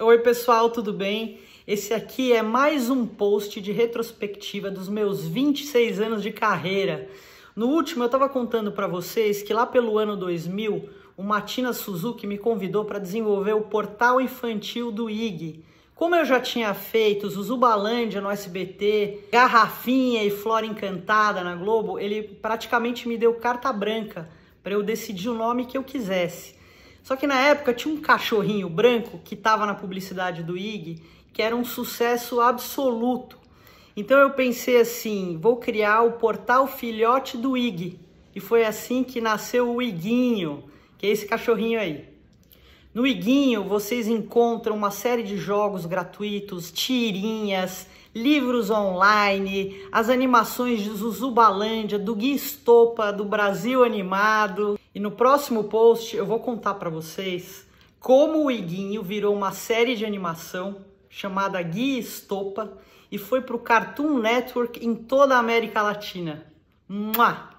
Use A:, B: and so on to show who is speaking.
A: Oi, pessoal, tudo bem? Esse aqui é mais um post de retrospectiva dos meus 26 anos de carreira. No último, eu estava contando para vocês que lá pelo ano 2000, o Matina Suzuki me convidou para desenvolver o portal infantil do IG. Como eu já tinha feito Zuzubalândia no SBT, Garrafinha e Flora Encantada na Globo, ele praticamente me deu carta branca para eu decidir o nome que eu quisesse. Só que na época tinha um cachorrinho branco que estava na publicidade do IG, que era um sucesso absoluto. Então eu pensei assim, vou criar o portal filhote do IG. E foi assim que nasceu o Iguinho, que é esse cachorrinho aí. No Iguinho vocês encontram uma série de jogos gratuitos, tirinhas, livros online, as animações de Zuzubalândia, do Gui Estopa, do Brasil Animado. E no próximo post eu vou contar para vocês como o Iguinho virou uma série de animação chamada Gui Estopa e foi para o Cartoon Network em toda a América Latina. Mua!